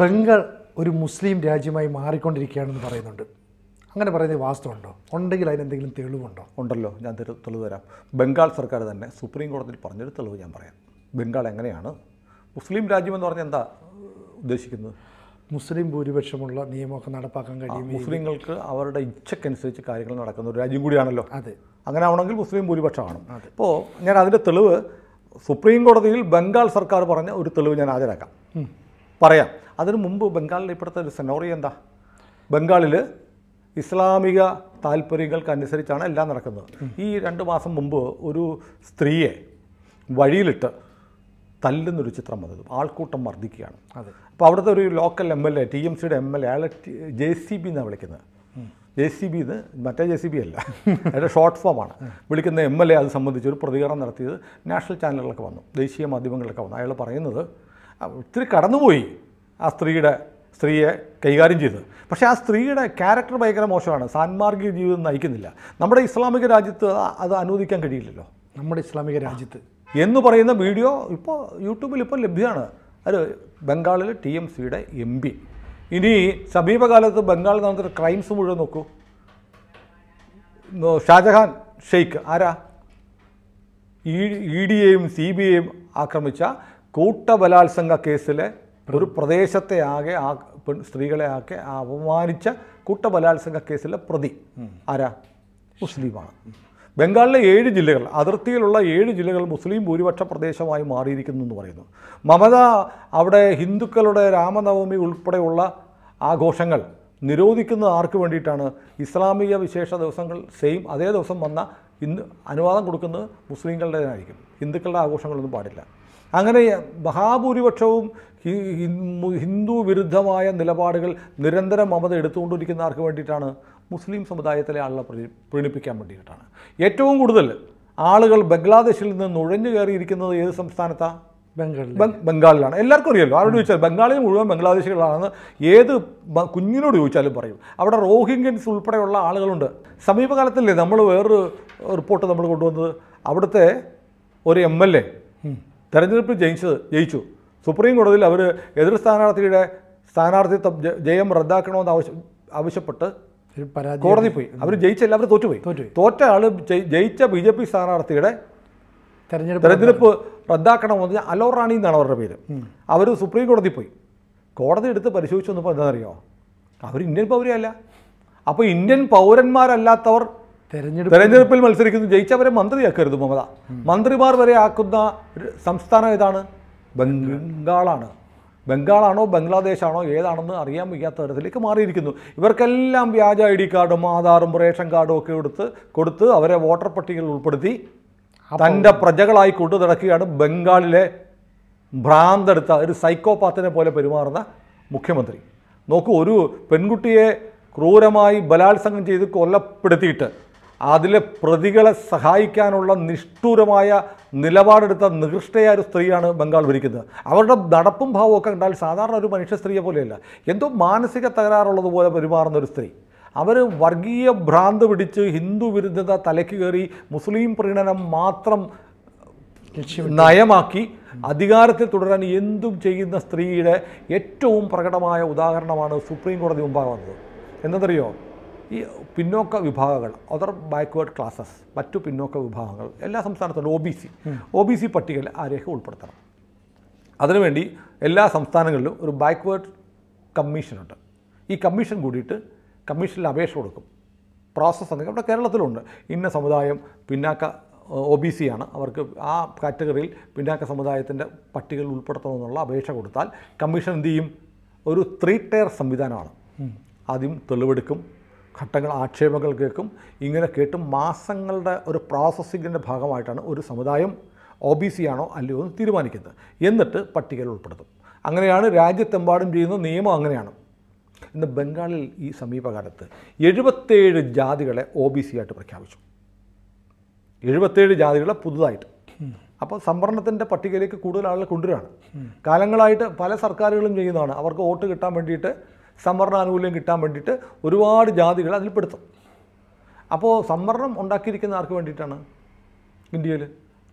ബംഗാൾ ഒരു മുസ്ലിം രാജ്യമായി മാറിക്കൊണ്ടിരിക്കുകയാണെന്ന് പറയുന്നുണ്ട് അങ്ങനെ പറയുന്നത് വാസ്തവമുണ്ടോ ഉണ്ടെങ്കിൽ അതിനെന്തെങ്കിലും തെളിവുണ്ടോ ഉണ്ടല്ലോ ഞാൻ തെളിവ് തരാം ബംഗാൾ സർക്കാർ തന്നെ സുപ്രീം കോടതിയിൽ പറഞ്ഞൊരു തെളിവ് ഞാൻ പറയാം ബംഗാൾ എങ്ങനെയാണ് മുസ്ലിം രാജ്യമെന്ന് പറഞ്ഞാൽ എന്താ ഉദ്ദേശിക്കുന്നത് മുസ്ലിം ഭൂരിപക്ഷമുള്ള നിയമമൊക്കെ നടപ്പാക്കാൻ കഴിയും മുസ്ലിങ്ങൾക്ക് അവരുടെ ഇച്ഛക്കനുസരിച്ച് കാര്യങ്ങൾ നടക്കുന്ന ഒരു രാജ്യം കൂടിയാണല്ലോ അതെ അങ്ങനെ ആവണമെങ്കിൽ മുസ്ലിം ഭൂരിപക്ഷമാണ് അപ്പോൾ ഞാൻ അതിൻ്റെ തെളിവ് സുപ്രീം കോടതിയിൽ ബംഗാൾ സർക്കാർ പറഞ്ഞ ഒരു തെളിവ് ഞാൻ ഹാജരാക്കാം പറയാം അതിനു മുമ്പ് ബംഗാളിൽ ഇപ്പോഴത്തെ ഒരു സെനോറി എന്താ ബംഗാളിൽ ഇസ്ലാമിക അനുസരിച്ചാണ് എല്ലാം നടക്കുന്നത് ഈ രണ്ട് മാസം മുമ്പ് ഒരു സ്ത്രീയെ വഴിയിലിട്ട് തല്ലുന്നൊരു ചിത്രം വന്നത് ആൾക്കൂട്ടം വർദ്ധിക്കുകയാണ് അതെ അപ്പോൾ അവിടുത്തെ ഒരു local M L A T M സിയുടെ എം എൽ എ അയാളെ ജെ സി ബി എന്നാണ് വിളിക്കുന്നത് ജെ സി ബി എന്ന് മറ്റേ ജെ സി ബി അല്ല അതിൻ്റെ ഷോർട്ട് ഫോമാണ് വിളിക്കുന്ന എം എൽ എ അത് സംബന്ധിച്ച് ഒരു പ്രതികരണം നടത്തിയത് നാഷണൽ ചാനലുകളൊക്കെ വന്നു ദേശീയ മാധ്യമങ്ങളിലൊക്കെ വന്നു അയാൾ പറയുന്നത് ഒത്തിരി കടന്നുപോയി ആ സ്ത്രീയുടെ സ്ത്രീയെ കൈകാര്യം ചെയ്തത് പക്ഷേ ആ സ്ത്രീയുടെ ക്യാരക്ടർ ഭയങ്കര മോശമാണ് സാൻമാർഗിക ജീവിതം നയിക്കുന്നില്ല നമ്മുടെ ഇസ്ലാമിക രാജ്യത്ത് അത് അനുവദിക്കാൻ കഴിയില്ലല്ലോ നമ്മുടെ ഇസ്ലാമിക രാജ്യത്ത് എന്ന് പറയുന്ന വീഡിയോ ഇപ്പോൾ യൂട്യൂബിൽ ഇപ്പോൾ ലഭ്യമാണ് അത് ബംഗാളിൽ ടി എം സിയുടെ എം പി ഇനി സമീപകാലത്ത് ബംഗാളിൽ നടന്നിട്ട് ക്രൈംസ് മുഴുവൻ നോക്കൂ ഷാജഹാൻ ഷെയ്ഖ് ആരാ ഇ ഡി എയും സി ബി ഐയും ആക്രമിച്ച കൂട്ടബലാത്സംഗ കേസിലെ ഒരു പ്രദേശത്തെ ആകെ ആ പെൺ സ്ത്രീകളെ ആകെ അപമാനിച്ച കൂട്ടബലാത്സംഗ കേസിലെ പ്രതി ആരാ മുസ്ലിമാണ് ബംഗാളിലെ ഏഴ് ജില്ലകൾ അതിർത്തിയിലുള്ള ഏഴ് ജില്ലകൾ മുസ്ലിം ഭൂരിപക്ഷ പ്രദേശമായി മാറിയിരിക്കുന്നു എന്ന് പറയുന്നു മമത അവിടെ ഹിന്ദുക്കളുടെ രാമനവമി ഉൾപ്പെടെയുള്ള ആഘോഷങ്ങൾ നിരോധിക്കുന്ന ആർക്ക് വേണ്ടിയിട്ടാണ് ഇസ്ലാമിക വിശേഷ ദിവസങ്ങൾ സെയിം അതേ ദിവസം വന്ന ഇന്ന് അനുവാദം കൊടുക്കുന്നത് മുസ്ലിങ്ങളുടേതായിരിക്കും ഹിന്ദുക്കളുടെ ആഘോഷങ്ങളൊന്നും പാടില്ല അങ്ങനെ മഹാഭൂരിപക്ഷവും ഹിന്ദു വിരുദ്ധമായ നിലപാടുകൾ നിരന്തരം മമത എടുത്തുകൊണ്ടിരിക്കുന്ന ആർക്ക് വേണ്ടിയിട്ടാണ് മുസ്ലിം സമുദായത്തിലെ ആളുകളെ പ്രീണിപ്പിക്കാൻ വേണ്ടിയിട്ടാണ് ഏറ്റവും കൂടുതൽ ആളുകൾ ബംഗ്ലാദേശിൽ നിന്ന് നുഴഞ്ഞു കയറിയിരിക്കുന്നത് ഏത് സംസ്ഥാനത്താണ് ബംഗാളിലാണ് എല്ലാവർക്കും അറിയാമല്ലോ ആരോട് ചോദിച്ചാൽ ബംഗാളിൽ മുഴുവൻ ബംഗ്ലാദേശികളാണെന്ന് ഏത് കുഞ്ഞിനോട് ചോദിച്ചാലും പറയും അവിടെ റോഹിംഗ്യൻസ് ഉൾപ്പെടെയുള്ള ആളുകളുണ്ട് സമീപകാലത്തല്ലേ നമ്മൾ വേറൊരു റിപ്പോർട്ട് നമ്മൾ കൊണ്ടുവന്നത് അവിടുത്തെ ഒരു എം എൽ എ തെരഞ്ഞെടുപ്പ് ജയിച്ചത് ജയിച്ചു സുപ്രീം കോടതിയിൽ അവർ എതിർ സ്ഥാനാർത്ഥിയുടെ സ്ഥാനാർത്ഥിത്വം ജയം റദ്ദാക്കണമെന്ന് ആവശ്യം ആവശ്യപ്പെട്ട് കോടതി പോയി അവർ ജയിച്ച എല്ലാവരും തോറ്റുപോയി തോറ്റ ആൾ ജയിച്ച ബി ജെ പി സ്ഥാനാർത്ഥിയുടെ തെരഞ്ഞെടുപ്പ് തെരഞ്ഞെടുപ്പ് റദ്ദാക്കണമെന്ന് പറഞ്ഞാൽ അലോർ റാണി എന്നാണ് അവരുടെ പേര് അവർ സുപ്രീം കോടതി പോയി കോടതി എടുത്ത് പരിശോധിച്ചു വന്നപ്പോൾ എന്താണെന്നറിയോ അവർ ഇന്ത്യൻ പൗരയല്ല അപ്പോൾ ഇന്ത്യൻ പൗരന്മാരല്ലാത്തവർ തെരഞ്ഞെടുപ്പ് തെരഞ്ഞെടുപ്പിൽ മത്സരിക്കുന്നു ജയിച്ചവരെ മന്ത്രിയാക്കരുത് മമത മന്ത്രിമാർ വരെ ആക്കുന്ന സംസ്ഥാനം ഏതാണ് ബംഗാളാണ് ബംഗാളാണോ ബംഗ്ലാദേശാണോ ഏതാണെന്ന് അറിയാൻ വയ്യാത്ത തരത്തിലേക്ക് മാറിയിരിക്കുന്നു ഇവർക്കെല്ലാം വ്യാജ ഐ ഡി കാർഡും ആധാറും റേഷൻ കാർഡും ഒക്കെ എടുത്ത് കൊടുത്ത് അവരെ വോട്ടർ പട്ടികയിൽ ഉൾപ്പെടുത്തി തൻ്റെ പ്രജകളായി കൊണ്ടു നടക്കുകയാണ് ബംഗാളിലെ ഭ്രാന്തെടുത്ത ഒരു സൈക്കോപാത്തിനെ പോലെ പെരുമാറുന്ന മുഖ്യമന്ത്രി നോക്കൂ ഒരു പെൺകുട്ടിയെ ക്രൂരമായി ബലാത്സംഗം ചെയ്ത് കൊല്ലപ്പെടുത്തിയിട്ട് അതിലെ പ്രതികളെ സഹായിക്കാനുള്ള നിഷ്ഠൂരമായ നിലപാടെടുത്ത നികൃഷ്ടയായ ഒരു സ്ത്രീയാണ് ബംഗാൾ ഭരിക്കുന്നത് അവരുടെ നടപ്പും ഭാവമൊക്കെ കണ്ടാൽ സാധാരണ ഒരു മനുഷ്യ സ്ത്രീയെ പോലെയല്ല എന്തോ മാനസിക തകരാറുള്ളതുപോലെ പെരുമാറുന്ന ഒരു സ്ത്രീ അവർ വർഗീയ ഭ്രാന്ത് പിടിച്ച് ഹിന്ദു വിരുദ്ധത തലയ്ക്ക് കയറി മുസ്ലിം പ്രീണനം മാത്രം നയമാക്കി അധികാരത്തിൽ തുടരാൻ എന്തും ചെയ്യുന്ന സ്ത്രീയുടെ ഏറ്റവും പ്രകടമായ ഉദാഹരണമാണ് സുപ്രീം കോടതി മുമ്പാകെ വന്നത് എന്നതറിയോ ഈ പിന്നോക്ക വിഭാഗങ്ങൾ അതർ ബാക്ക്വേർഡ് ക്ലാസസ് മറ്റു പിന്നോക്ക വിഭാഗങ്ങൾ എല്ലാ സംസ്ഥാനത്തുണ്ട് O B C O B C പട്ടികയിൽ ആരെയൊക്കെ ഉൾപ്പെടുത്തണം അതിനുവേണ്ടി എല്ലാ സംസ്ഥാനങ്ങളിലും ഒരു ബാക്ക്വേർഡ് കമ്മീഷനുണ്ട് ഈ കമ്മീഷൻ കൂടിയിട്ട് കമ്മീഷനിൽ അപേക്ഷ കൊടുക്കും പ്രോസസ്സ് എന്തെങ്കിലും ഇവിടെ കേരളത്തിലുണ്ട് ഇന്ന സമുദായം പിന്നാക്ക ഒ ബി സി ആണ് അവർക്ക് ആ കാറ്റഗറിയിൽ പിന്നാക്ക സമുദായത്തിൻ്റെ പട്ടികയിൽ ഉൾപ്പെടുത്തണമെന്നുള്ള അപേക്ഷ കൊടുത്താൽ കമ്മീഷൻ എന്ത് ചെയ്യും ഒരു ത്രീ ടയർ സംവിധാനമാണ് ആദ്യം തെളിവെടുക്കും ഘട്ടങ്ങൾ ആക്ഷേപങ്ങൾ കേൾക്കും ഇങ്ങനെ കേട്ടും മാസങ്ങളുടെ ഒരു പ്രോസസ്സിങ്ങിൻ്റെ ഭാഗമായിട്ടാണ് ഒരു സമുദായം ഒ ബി സി ആണോ അല്ലയോ എന്ന് തീരുമാനിക്കുന്നത് എന്നിട്ട് പട്ടികയിൽ ഉൾപ്പെടുത്തും അങ്ങനെയാണ് രാജ്യത്തെമ്പാടും ചെയ്യുന്ന നിയമം അങ്ങനെയാണ് ഇന്ന് ബംഗാളിൽ ഈ സമീപകാലത്ത് എഴുപത്തേഴ് ജാതികളെ ഒ ബി സി ആയിട്ട് പ്രഖ്യാപിച്ചു എഴുപത്തേഴ് ജാതികളെ പുതുതായിട്ട് അപ്പോൾ സംവരണത്തിൻ്റെ പട്ടികയിലേക്ക് കൂടുതൽ ആളുകൾ കൊണ്ടുവരാണ് കാലങ്ങളായിട്ട് പല സർക്കാരുകളും ചെയ്യുന്നതാണ് അവർക്ക് വോട്ട് കിട്ടാൻ വേണ്ടിയിട്ട് സംവരണാനുകൂല്യം കിട്ടാൻ വേണ്ടിയിട്ട് ഒരുപാട് ജാതികൾ അതിൽപ്പെടുത്തും അപ്പോൾ സംവരണം ഉണ്ടാക്കിയിരിക്കുന്ന ആർക്ക് വേണ്ടിയിട്ടാണ് ഇന്ത്യയിൽ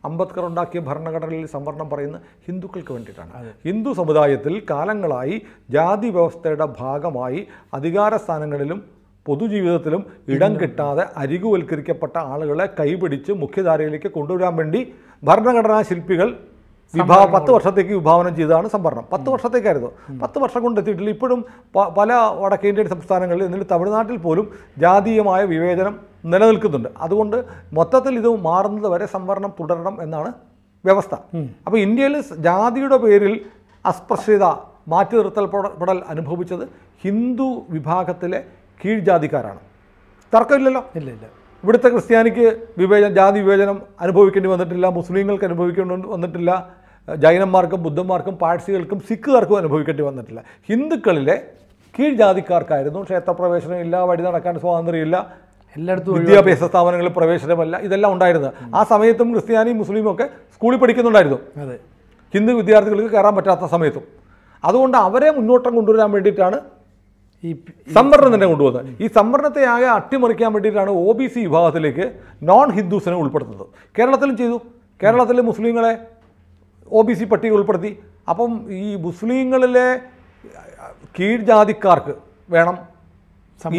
അംബേദ്കർ ഉണ്ടാക്കിയ ഭരണഘടനയിൽ സംവരണം പറയുന്ന ഹിന്ദുക്കൾക്ക് വേണ്ടിയിട്ടാണ് ഹിന്ദു സമുദായത്തിൽ കാലങ്ങളായി ജാതി വ്യവസ്ഥയുടെ ഭാഗമായി അധികാര സ്ഥാനങ്ങളിലും പൊതുജീവിതത്തിലും ഇടം കിട്ടാതെ അരികുവൽക്കരിക്കപ്പെട്ട ആളുകളെ കൈപിടിച്ച് മുഖ്യധാരയിലേക്ക് കൊണ്ടുവരാൻ വേണ്ടി ഭരണഘടനാ ശില്പികൾ വിഭാ പത്ത് വർഷത്തേക്ക് വിഭാവനം ചെയ്തതാണ് സംഭരണം പത്ത് വർഷത്തേക്കായിരുന്നു പത്ത് വർഷം കൊണ്ട് എത്തിയിട്ടില്ല ഇപ്പോഴും പല വടക്കേന്ത്യൻ സംസ്ഥാനങ്ങളിൽ എന്നിട്ട് തമിഴ്നാട്ടിൽ പോലും ജാതീയമായ വിവേചനം നിലനിൽക്കുന്നുണ്ട് അതുകൊണ്ട് മൊത്തത്തിൽ ഇത് മാറുന്നത് വരെ സംവരണം തുടരണം എന്നാണ് വ്യവസ്ഥ അപ്പോൾ ഇന്ത്യയിൽ ജാതിയുടെ പേരിൽ അസ്പൃശ്യത മാറ്റി നിർത്തൽ പെടൽ അനുഭവിച്ചത് ഹിന്ദു വിഭാഗത്തിലെ കീഴ്ജാതിക്കാരാണ് തർക്കമില്ലല്ലോ ഇല്ല ഇല്ല ഇവിടുത്തെ ക്രിസ്ത്യാനിക്ക് വിവേചനം ജാതി വിവേചനം അനുഭവിക്കേണ്ടി വന്നിട്ടില്ല മുസ്ലിങ്ങൾക്ക് അനുഭവിക്കേണ്ടി വന്നിട്ടില്ല ജൈനന്മാർക്കും ബുദ്ധന്മാർക്കും പാഴ്സികൾക്കും സിഖുകാർക്കും അനുഭവിക്കേണ്ടി വന്നിട്ടില്ല ഹിന്ദുക്കളിലെ കീഴ്ജാതിക്കാർക്കായിരുന്നു ക്ഷേത്രപ്രവേശനം ഇല്ല വഴി നടക്കാൻ സ്വാതന്ത്ര്യമില്ല എല്ലായിടത്തും വിദ്യാഭ്യാസ സ്ഥാപനങ്ങളിൽ പ്രവേശനമല്ല ഇതെല്ലാം ഉണ്ടായിരുന്നത് ആ സമയത്തും ക്രിസ്ത്യാനിയും മുസ്ലിമും ഒക്കെ സ്കൂളിൽ പഠിക്കുന്നുണ്ടായിരുന്നു അതെ ഹിന്ദു വിദ്യാർത്ഥികൾക്ക് കയറാൻ പറ്റാത്ത സമയത്തും അതുകൊണ്ട് അവരെ മുന്നോട്ടം കൊണ്ടുവരാൻ വേണ്ടിയിട്ടാണ് ഈ സംവരണം തന്നെ കൊണ്ടുവന്നത് ഈ സംവരണത്തെ ആകെ അട്ടിമറിക്കാൻ വേണ്ടിയിട്ടാണ് ഒ ബി സി വിഭാഗത്തിലേക്ക് നോൺ ഹിന്ദുസിനെ ഉൾപ്പെടുത്തുന്നത് കേരളത്തിലും ചെയ്തു കേരളത്തിലെ മുസ്ലിങ്ങളെ ഒ ബി സി പട്ടിക ഉൾപ്പെടുത്തി അപ്പം ഈ മുസ്ലിങ്ങളിലെ കീഴ്ജാതിക്കാർക്ക് വേണം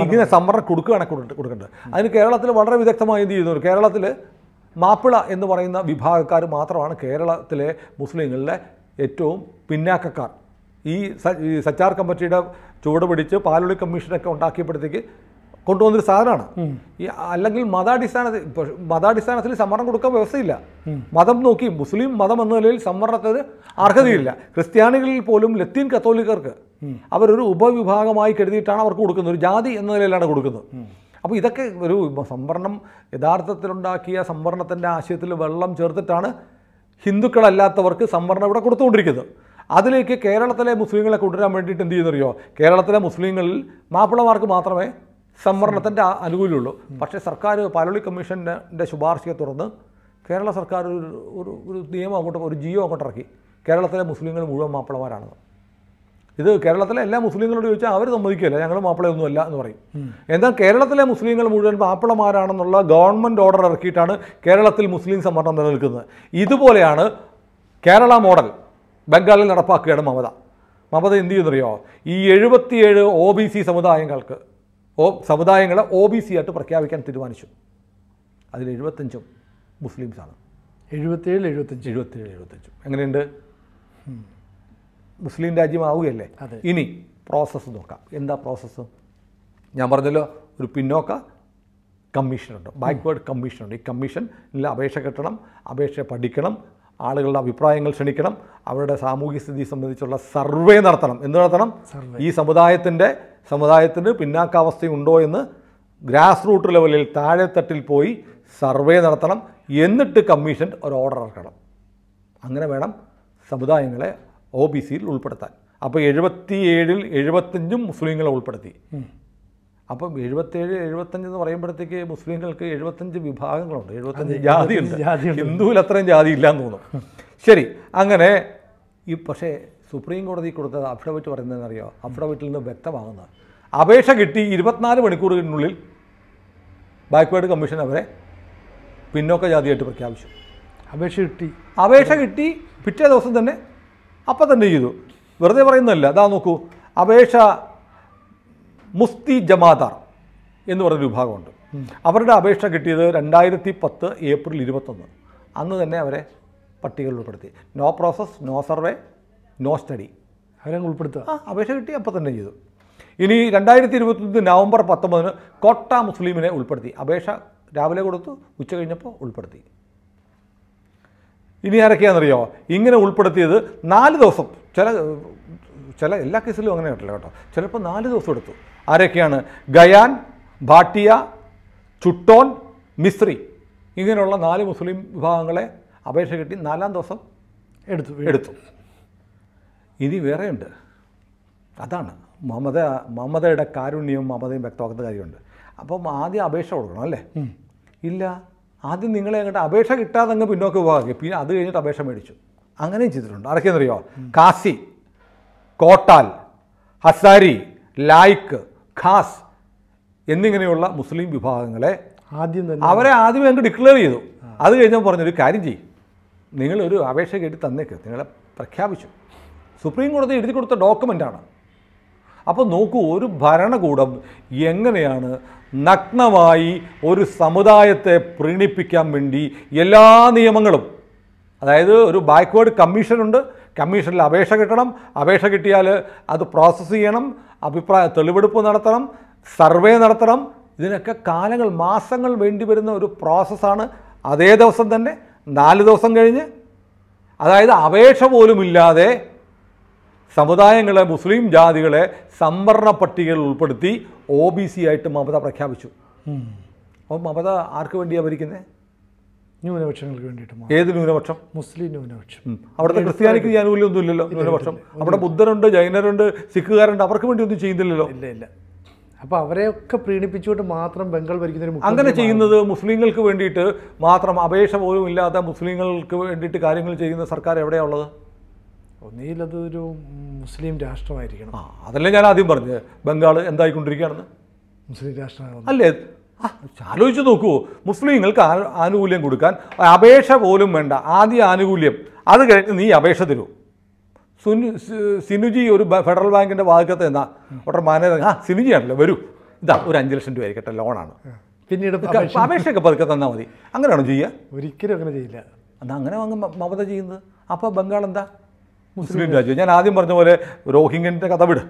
ഇങ്ങനെ സംവരണം കൊടുക്കുകയാണ് കൊടുക്കേണ്ടത് അതിന് കേരളത്തിൽ വളരെ വിദഗ്ധമായി എന്ത് ചെയ്യുന്നു കേരളത്തിൽ മാപ്പിള എന്ന് പറയുന്ന വിഭാഗക്കാർ മാത്രമാണ് കേരളത്തിലെ മുസ്ലിങ്ങളിലെ ഏറ്റവും പിന്നാക്കക്കാർ ഈ സച്ചാർ കമ്മിറ്റിയുടെ ചുവട് പിടിച്ച് പാലൊളി കമ്മീഷനൊക്കെ ഉണ്ടാക്കിയപ്പോഴത്തേക്ക് കൊണ്ടുവന്നൊരു സാധനമാണ് ഈ അല്ലെങ്കിൽ മതാടിസ്ഥാനത്തിൽ മതാടിസ്ഥാനത്തിൽ സംവരണം കൊടുക്കാൻ വ്യവസ്ഥയില്ല മതം നോക്കി മുസ്ലിം മതം എന്ന നിലയിൽ സംവരണത്തിന് അർഹതയില്ല ക്രിസ്ത്യാനികളിൽ പോലും ലത്തീൻ കത്തോലിക്കർക്ക് അവരൊരു ഉപവിഭാഗമായി കരുതിയിട്ടാണ് അവർക്ക് കൊടുക്കുന്നത് ഒരു ജാതി എന്ന നിലയിലാണ് കൊടുക്കുന്നത് അപ്പോൾ ഇതൊക്കെ ഒരു സംവരണം യഥാർത്ഥത്തിലുണ്ടാക്കിയ സംവരണത്തിൻ്റെ ആശയത്തിൽ വെള്ളം ചേർത്തിട്ടാണ് ഹിന്ദുക്കളല്ലാത്തവർക്ക് സംവരണം ഇവിടെ കൊടുത്തുകൊണ്ടിരിക്കുന്നത് അതിലേക്ക് കേരളത്തിലെ മുസ്ലിങ്ങളെ കൊണ്ടുവരാൻ വേണ്ടിയിട്ട് എന്ത് ചെയ്യുന്നറിയോ കേരളത്തിലെ മുസ്ലിങ്ങളിൽ മാപ്പിളമാർക്ക് മാത്രമേ സംവരണത്തിൻ്റെ അനുകൂലമുള്ളൂ പക്ഷേ സർക്കാർ പാലൊളി കമ്മീഷൻ്റെ ശുപാർശയെ തുടർന്ന് കേരള സർക്കാർ ഒരു ഒരു നിയമം അങ്ങോട്ട് ഒരു ജിയോ അങ്ങോട്ട് ഇറക്കി കേരളത്തിലെ മുസ്ലിങ്ങൾ മുഴുവൻ മാപ്പിളമാരാണെന്ന് ഇത് കേരളത്തിലെ എല്ലാ മുസ്ലിങ്ങളോട് ചോദിച്ചാൽ അവർ സമ്മതിക്കില്ല ഞങ്ങൾ മാപ്പിളയൊന്നുമല്ല എന്ന് പറയും എന്നാൽ കേരളത്തിലെ മുസ്ലിങ്ങൾ മുഴുവൻ മാപ്പിളമാരാണെന്നുള്ള ഗവൺമെൻറ് ഓർഡർ ഇറക്കിയിട്ടാണ് കേരളത്തിൽ മുസ്ലിം സംവരണം നിലനിൽക്കുന്നത് ഇതുപോലെയാണ് കേരള മോഡൽ ബംഗാളിൽ നടപ്പാക്കുകയാണ് മമത മമത എന്ത് ചെയ്യുന്നറിയോ ഈ എഴുപത്തിയേഴ് ഒ ബി സി സമുദായങ്ങൾക്ക് ഓ സമുദായങ്ങളെ ഒ ബി സി ആയിട്ട് പ്രഖ്യാപിക്കാൻ തീരുമാനിച്ചു അതിൽ എഴുപത്തഞ്ചും മുസ്ലിംസാണ് എഴുപത്തേഴ് എഴുപത്തഞ്ച് എഴുപത്തേഴ് എഴുപത്തഞ്ചും എങ്ങനെയുണ്ട് മുസ്ലിം രാജ്യമാവുകയല്ലേ ഇനി പ്രോസസ്സ് നോക്കാം എന്താ പ്രോസസ്സ് ഞാൻ പറഞ്ഞല്ലോ ഒരു പിന്നോക്ക കമ്മീഷനുണ്ട് ബാക്ക്വേർഡ് കമ്മീഷനുണ്ട് ഈ ഇല്ല അപേക്ഷ കെട്ടണം അപേക്ഷ പഠിക്കണം ആളുകളുടെ അഭിപ്രായങ്ങൾ ക്ഷണിക്കണം അവരുടെ സാമൂഹ്യ സ്ഥിതി സംബന്ധിച്ചുള്ള സർവേ നടത്തണം എന്ത് നടത്തണം ഈ സമുദായത്തിൻ്റെ സമുദായത്തിന് പിന്നാക്കാവസ്ഥയുണ്ടോ എന്ന് ഗ്രാസ് റൂട്ട് ലെവലിൽ താഴെത്തട്ടിൽ പോയി സർവേ നടത്തണം എന്നിട്ട് കമ്മീഷൻ ഒരു ഓർഡർ ഇറക്കണം അങ്ങനെ വേണം സമുദായങ്ങളെ ഒ ബി സിയിൽ ഉൾപ്പെടുത്താൻ അപ്പോൾ എഴുപത്തി ഏഴിൽ എഴുപത്തഞ്ചും മുസ്ലിങ്ങളെ ഉൾപ്പെടുത്തി അപ്പം എഴുപത്തേഴ് എഴുപത്തഞ്ച് എന്ന് പറയുമ്പോഴത്തേക്ക് മുസ്ലിങ്ങൾക്ക് എഴുപത്തഞ്ച് വിഭാഗങ്ങളുണ്ട് എഴുപത്തഞ്ച് ജാതിയുണ്ട് ഹിന്ദുവിൽ അത്രയും ജാതി ഇല്ല എന്ന് തോന്നുന്നു ശരി അങ്ങനെ ഈ പക്ഷേ സുപ്രീം കോടതി കൊടുത്ത അഫിഡവിറ്റ് പറയുന്നതെന്നറിയോ അഫിഡവിറ്റിൽ നിന്ന് വ്യക്തമാകുന്നത് അപേക്ഷ കിട്ടി ഇരുപത്തിനാല് മണിക്കൂറിനുള്ളിൽ ബാക്ക്വേർഡ് കമ്മീഷൻ അവരെ പിന്നോക്ക ജാതിയായിട്ട് പ്രഖ്യാപിച്ചു അപേക്ഷ കിട്ടി അപേക്ഷ കിട്ടി പിറ്റേ ദിവസം തന്നെ അപ്പം തന്നെ ചെയ്തു വെറുതെ പറയുന്നതല്ല അതാ നോക്കൂ അപേക്ഷ മുഫ്തി ജമാദാർ എന്ന് പറയുന്ന വിഭാഗമുണ്ട് അവരുടെ അപേക്ഷ കിട്ടിയത് രണ്ടായിരത്തി പത്ത് ഏപ്രിൽ ഇരുപത്തൊന്ന് അന്ന് തന്നെ അവരെ പട്ടികയിൽ ഉൾപ്പെടുത്തി no process no survey no study അവരെ ഉൾപ്പെടുത്തുക ആ അപേക്ഷ കിട്ടി അപ്പോൾ തന്നെ ചെയ്തു ഇനി രണ്ടായിരത്തി ഇരുപത്തൊന്ന് നവംബർ പത്തൊമ്പതിന് കോട്ട മുസ്ലിമിനെ ഉൾപ്പെടുത്തി അപേക്ഷ രാവിലെ കൊടുത്തു ഉച്ച കഴിഞ്ഞപ്പോൾ ഉൾപ്പെടുത്തി ഇനി ആരൊക്കെയാണെന്നറിയോ ഇങ്ങനെ ഉൾപ്പെടുത്തിയത് നാല് ദിവസം ചില ചില എല്ലാ കേസിലും അങ്ങനെ കേട്ടില്ല കേട്ടോ ചിലപ്പോൾ നാല് ദിവസം എടുത്തു ആരൊക്കെയാണ് ഗയാൻ ഭാട്ടിയ ചുട്ടോൻ മിസ്ത്രി ഇങ്ങനെയുള്ള നാല് മുസ്ലിം വിഭാഗങ്ങളെ അപേക്ഷ കിട്ടി നാലാം ദിവസം എടുത്തു എടുത്തു ഇനി വേറെയുണ്ട് അതാണ് മമത മമതയുടെ കാരുണ്യവും മമതയും വ്യക്തമാക്കുന്ന കാര്യമുണ്ട് അപ്പം ആദ്യം അപേക്ഷ കൊടുക്കണം അല്ലേ ഇല്ല ആദ്യം നിങ്ങളെ അങ്ങോട്ട് അപേക്ഷ കിട്ടാതെ അങ്ങ് പിന്നോക്ക് വിഭാഗമാക്കി പിന്നെ അത് കഴിഞ്ഞിട്ട് അപേക്ഷ മേടിച്ചു അങ്ങനെയും ചെയ്തിട്ടുണ്ട് അറിയോ കാസി കോട്ടാൽ ഹസാരി ലായ്ക്ക് ഖാസ് എന്നിങ്ങനെയുള്ള മുസ്ലിം വിഭാഗങ്ങളെ ആദ്യം തന്നെ അവരെ ആദ്യം അങ്ങ് ഡിക്ലെയർ ചെയ്തു അത് കഴിഞ്ഞാൽ പറഞ്ഞൊരു കാര്യം ചെയ്യും നിങ്ങളൊരു അപേക്ഷ കേട്ടി തന്നേക്ക് നിങ്ങളെ പ്രഖ്യാപിച്ചു സുപ്രീം കോടതി എഴുതി കൊടുത്ത ഡോക്യുമെൻ്റാണ് അപ്പോൾ നോക്കൂ ഒരു ഭരണകൂടം എങ്ങനെയാണ് നഗ്നമായി ഒരു സമുദായത്തെ പ്രീണിപ്പിക്കാൻ വേണ്ടി എല്ലാ നിയമങ്ങളും അതായത് ഒരു ബാക്ക്വേഡ് കമ്മീഷനുണ്ട് കമ്മീഷനിൽ അപേക്ഷ കിട്ടണം അപേക്ഷ കിട്ടിയാൽ അത് പ്രോസസ്സ് ചെയ്യണം അഭിപ്രായ തെളിവെടുപ്പ് നടത്തണം സർവേ നടത്തണം ഇതിനൊക്കെ കാലങ്ങൾ മാസങ്ങൾ വേണ്ടി വരുന്ന ഒരു പ്രോസസ്സാണ് അതേ ദിവസം തന്നെ നാല് ദിവസം കഴിഞ്ഞ് അതായത് അപേക്ഷ പോലുമില്ലാതെ സമുദായങ്ങളെ മുസ്ലിം ജാതികളെ സംവരണ പട്ടികയിൽ ഉൾപ്പെടുത്തി ഒ ബി സി ആയിട്ട് മമത പ്രഖ്യാപിച്ചു അപ്പോൾ മമത ആർക്ക് വേണ്ടിയാണ് ഭരിക്കുന്നത് ന്യൂനപക്ഷങ്ങൾക്ക് വേണ്ടിയിട്ട് ഏത് ന്യൂനപക്ഷം മുസ്ലിം ന്യൂനപക്ഷം അവിടുത്തെ ക്രിസ്ത്യാനിക്ക് ഈ ഒന്നും ഇല്ലല്ലോ ന്യൂനപക്ഷം അവിടെ ബുദ്ധരുണ്ട് ജൈനരുണ്ട് സിഖുകാരുണ്ട് അവർക്ക് വേണ്ടി ഒന്നും ചെയ്യുന്നില്ലല്ലോ ഇല്ല ഇല്ല അപ്പോൾ അവരെയൊക്കെ പ്രീണിപ്പിച്ചുകൊണ്ട് മാത്രം ബംഗാൾ ഭരിക്കുന്നതിന് അങ്ങനെ ചെയ്യുന്നത് മുസ്ലിങ്ങൾക്ക് വേണ്ടിയിട്ട് മാത്രം അപേക്ഷ പോലും ഇല്ലാത്ത മുസ്ലിങ്ങൾക്ക് വേണ്ടിയിട്ട് കാര്യങ്ങൾ ചെയ്യുന്ന സർക്കാർ എവിടെയുള്ളത് ഒന്നുകിൽ അതൊരു മുസ്ലിം രാഷ്ട്രമായിരിക്കണം ആ അതല്ലേ ഞാൻ ആദ്യം പറഞ്ഞത് ബംഗാൾ എന്തായിക്കൊണ്ടിരിക്കുകയാണെന്ന് മുസ്ലിം രാഷ്ട്രമാണ് അല്ലേ ആലോചിച്ച് നോക്കൂ മുസ്ലിങ്ങൾക്ക് ആനുകൂല്യം കൊടുക്കാൻ അപേക്ഷ പോലും വേണ്ട ആദ്യ ആനുകൂല്യം അത് കഴിഞ്ഞ് നീ അപേക്ഷ തരൂ സുനു സിനുജി ഒരു ഫെഡറൽ ബാങ്കിൻ്റെ ഭാഗത്ത് എന്നാ ഒട്ടർ മാനേജർ ആ സിനുജി ആണല്ലോ വരൂ ഇതാ ഒരു അഞ്ച് ലക്ഷം രൂപ ആയിരിക്കട്ടെ ലോണാണ് പിന്നീട് അപേക്ഷയൊക്കെ പതുക്കെ തന്നാൽ മതി അങ്ങനെയാണോ ചെയ്യുക ഒരിക്കലും അങ്ങനെ ചെയ്യില്ല എന്നാൽ അങ്ങനെ അങ്ങ് മമത ചെയ്യുന്നത് അപ്പോൾ ബംഗാൾ എന്താ മുസ്ലിം രാജ്യം ഞാൻ ആദ്യം പറഞ്ഞ പോലെ രോഹിംഗ്യൻ്റെ കഥ വിട്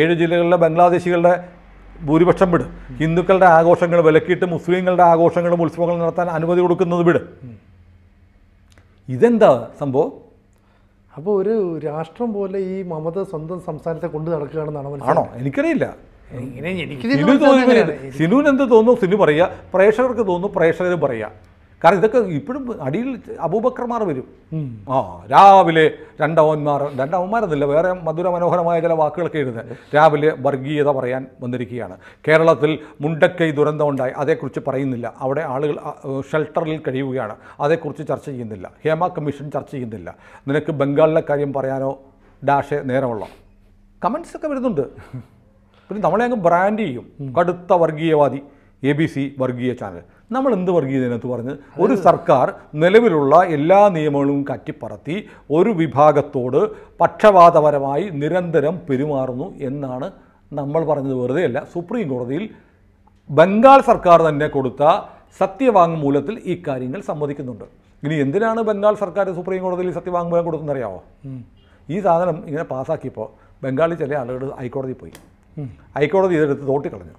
ഏഴ് ജില്ലകളിലെ ബംഗ്ലാദേശികളുടെ ഭൂരിപക്ഷം വിട് ഹിന്ദുക്കളുടെ ആഘോഷങ്ങൾ വിലക്കിയിട്ട് മുസ്ലിങ്ങളുടെ ആഘോഷങ്ങളും ഉത്സവങ്ങളും നടത്താൻ അനുമതി കൊടുക്കുന്നത് വിട് ഇതെന്താ സംഭവം അപ്പോൾ ഒരു രാഷ്ട്രം പോലെ ഈ മമത സ്വന്തം സംസ്ഥാനത്തെ കൊണ്ടു നടക്കുകയാണെന്നാണ് ആണോ എനിക്കറിയില്ല സിനുവിന് എന്ത് തോന്നുന്നു സിനു പറയുക പ്രേക്ഷകർക്ക് തോന്നുന്നു പ്രേക്ഷകർ പറയുക കാരണം ഇതൊക്കെ ഇപ്പോഴും അടിയിൽ അബൂബക്കർമാർ വരും ആ രാവിലെ രണ്ടവന്മാർ രണ്ടവന്മാരെന്നില്ല വേറെ മധുര മനോഹരമായ ചില വാക്കുകളൊക്കെ എഴുതുന്നത് രാവിലെ വർഗീയത പറയാൻ വന്നിരിക്കുകയാണ് കേരളത്തിൽ മുണ്ടക്കൈ ദുരന്തമുണ്ടായി അതേക്കുറിച്ച് പറയുന്നില്ല അവിടെ ആളുകൾ ഷെൽട്ടറിൽ കഴിയുകയാണ് അതേക്കുറിച്ച് ചർച്ച ചെയ്യുന്നില്ല ഹേമ കമ്മീഷൻ ചർച്ച ചെയ്യുന്നില്ല നിനക്ക് ബംഗാളിലെ കാര്യം പറയാനോ ഡാഷെ നേരമുള്ള കമൻസൊക്കെ വരുന്നുണ്ട് പിന്നെ നമ്മളെ അങ്ങ് ബ്രാൻഡ് ചെയ്യും കടുത്ത വർഗീയവാദി എ ബി സി വർഗീയ ചാനൽ നമ്മൾ എന്ത് വർഗീയതിനകത്ത് പറഞ്ഞ് ഒരു സർക്കാർ നിലവിലുള്ള എല്ലാ നിയമങ്ങളും കറ്റിപ്പറത്തി ഒരു വിഭാഗത്തോട് പക്ഷപാതപരമായി നിരന്തരം പെരുമാറുന്നു എന്നാണ് നമ്മൾ പറഞ്ഞത് വെറുതെയല്ല സുപ്രീം കോടതിയിൽ ബംഗാൾ സർക്കാർ തന്നെ കൊടുത്ത സത്യവാങ്മൂലത്തിൽ ഈ കാര്യങ്ങൾ സമ്മതിക്കുന്നുണ്ട് ഇനി എന്തിനാണ് ബംഗാൾ സർക്കാർ സുപ്രീം കോടതിയിൽ സത്യവാങ്മൂലം കൊടുക്കുന്നറിയാമോ ഈ സാധനം ഇങ്ങനെ പാസ്സാക്കിയപ്പോൾ ബംഗാളിൽ ചില ആളുകൾ ഹൈക്കോടതിയിൽ പോയി ഹൈക്കോടതി ഇതെടുത്ത് തോട്ടിക്കളഞ്ഞു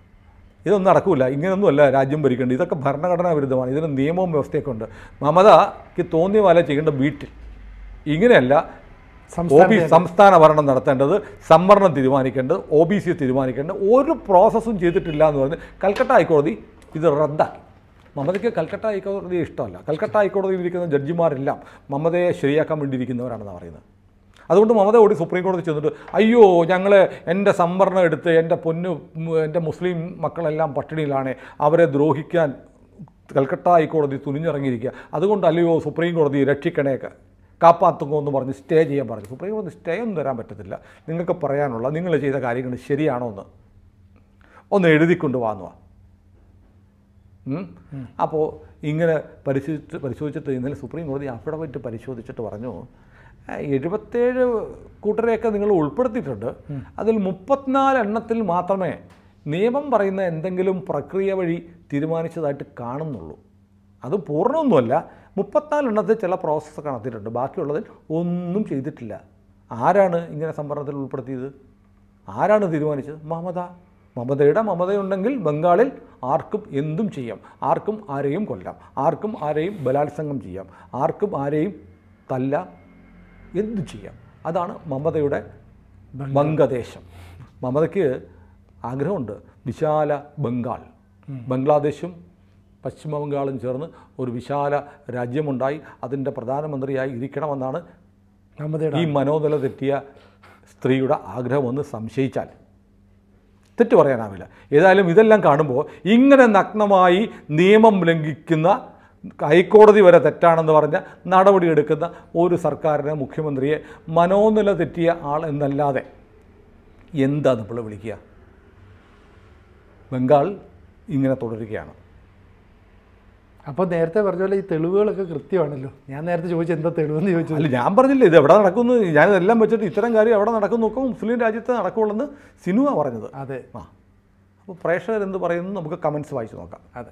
ഇതൊന്നും നടക്കില്ല ഇങ്ങനെയൊന്നുമല്ല രാജ്യം ഭരിക്കേണ്ടത് ഇതൊക്കെ ഭരണഘടനാ വിരുദ്ധമാണ് ഇതിന് നിയമവും വ്യവസ്ഥയൊക്കെ ഉണ്ട് മമതയ്ക്ക് തോന്നിയ പോലെ ചെയ്യേണ്ട വീട്ടിൽ ഇങ്ങനെയല്ല ഒ ബി സംസ്ഥാന ഭരണം നടത്തേണ്ടത് സംവരണം തീരുമാനിക്കേണ്ടത് ഒ ബി സി തീരുമാനിക്കേണ്ടത് ഒരു പ്രോസസ്സും ചെയ്തിട്ടില്ല എന്ന് പറഞ്ഞ് കൽക്കട്ട ഹൈക്കോടതി ഇത് റദ്ദാക്കി മമതയ്ക്ക് കൽക്കട്ട ഹൈക്കോടതി ഇഷ്ടമല്ല കൽക്കട്ട ഹൈക്കോടതിയിൽ ഇരിക്കുന്ന ജഡ്ജിമാരെല്ലാം മമതയെ ശരിയാക്കാൻ വേണ്ടിയിരിക്കുന്നവരാണെന്നാണ് പറയുന്നത് അതുകൊണ്ട് മമത ഓടി സുപ്രീം കോടതി ചെന്നിട്ട് അയ്യോ ഞങ്ങൾ എൻ്റെ സംവരണം എടുത്ത് എൻ്റെ പൊന്നു എൻ്റെ മുസ്ലിം മക്കളെല്ലാം പട്ടിണിയിലാണ് അവരെ ദ്രോഹിക്കാൻ കൽക്കട്ട ഹൈക്കോടതി തുനിഞ്ഞിറങ്ങിയിരിക്കുക അതുകൊണ്ടല്ലയോ സുപ്രീം കോടതി രക്ഷിക്കണേക്ക് കാപ്പാത്തുങ്ങോ എന്ന് പറഞ്ഞ് സ്റ്റേ ചെയ്യാൻ പറഞ്ഞു സുപ്രീം കോടതി സ്റ്റേ ഒന്നും തരാൻ പറ്റത്തില്ല നിങ്ങൾക്ക് പറയാനുള്ള നിങ്ങൾ ചെയ്ത കാര്യങ്ങൾ ശരിയാണോ എന്ന് ഒന്ന് എഴുതിക്കൊണ്ട് വാങ്ങുക അപ്പോൾ ഇങ്ങനെ പരിശോധിച്ച് പരിശോധിച്ചിട്ട് ഇന്നലെ സുപ്രീം കോടതി അഫിഡവിറ്റ് പരിശോധിച്ചിട്ട് പറഞ്ഞു എഴുപത്തേഴ് കൂട്ടരെയൊക്കെ നിങ്ങൾ ഉൾപ്പെടുത്തിയിട്ടുണ്ട് അതിൽ മുപ്പത്തിനാല് എണ്ണത്തിൽ മാത്രമേ നിയമം പറയുന്ന എന്തെങ്കിലും പ്രക്രിയ വഴി തീരുമാനിച്ചതായിട്ട് കാണുന്നുള്ളൂ അത് പൂർണ്ണമൊന്നുമല്ല മുപ്പത്തിനാല് എണ്ണത്തിൽ ചില പ്രോസസ്സ് നടത്തിയിട്ടുണ്ട് ബാക്കിയുള്ളതിൽ ഒന്നും ചെയ്തിട്ടില്ല ആരാണ് ഇങ്ങനെ സംവരണത്തിൽ ഉൾപ്പെടുത്തിയത് ആരാണ് തീരുമാനിച്ചത് മമത മമതയുടെ മമതയുണ്ടെങ്കിൽ ബംഗാളിൽ ആർക്കും എന്തും ചെയ്യാം ആർക്കും ആരെയും കൊല്ലാം ആർക്കും ആരെയും ബലാത്സംഗം ചെയ്യാം ആർക്കും ആരെയും തല്ലാം എന്തു ചെയ്യാം അതാണ് മമതയുടെ ബംഗദേശം മമതയ്ക്ക് ആഗ്രഹമുണ്ട് വിശാല ബംഗാൾ ബംഗ്ലാദേശും പശ്ചിമ ബംഗാളും ചേർന്ന് ഒരു വിശാല രാജ്യമുണ്ടായി അതിൻ്റെ പ്രധാനമന്ത്രിയായി ഇരിക്കണമെന്നാണ് ഈ മനോനില തെറ്റിയ സ്ത്രീയുടെ ആഗ്രഹമെന്ന് സംശയിച്ചാൽ തെറ്റു പറയാനാവില്ല ഏതായാലും ഇതെല്ലാം കാണുമ്പോൾ ഇങ്ങനെ നഗ്നമായി നിയമം ലംഘിക്കുന്ന ഹൈക്കോടതി വരെ തെറ്റാണെന്ന് പറഞ്ഞ നടപടിയെടുക്കുന്ന ഒരു സർക്കാരിനെ മുഖ്യമന്ത്രിയെ മനോനില തെറ്റിയ ആൾ എന്നല്ലാതെ എന്താ നമ്മൾ വിളിക്കുക ബംഗാൾ ഇങ്ങനെ തുടരുകയാണ് അപ്പോൾ നേരത്തെ പറഞ്ഞ പോലെ ഈ തെളിവുകളൊക്കെ കൃത്യമാണല്ലോ ഞാൻ നേരത്തെ ചോദിച്ചു എന്താ തെളിവെന്ന് ചോദിച്ചു അല്ല ഞാൻ പറഞ്ഞില്ല ഇത് എവിടെ നടക്കുന്നു ഞാനിതെല്ലാം വെച്ചിട്ട് ഇത്തരം കാര്യം എവിടെ നടക്കുന്നു ഒക്കെ മുസ്ലിം രാജ്യത്ത് എന്ന് സിനിമ പറഞ്ഞത് അതെ ആ അപ്പോൾ പ്രേക്ഷകരെന്ത് പറയുന്നു നമുക്ക് കമൻസ് വായിച്ചു നോക്കാം അതെ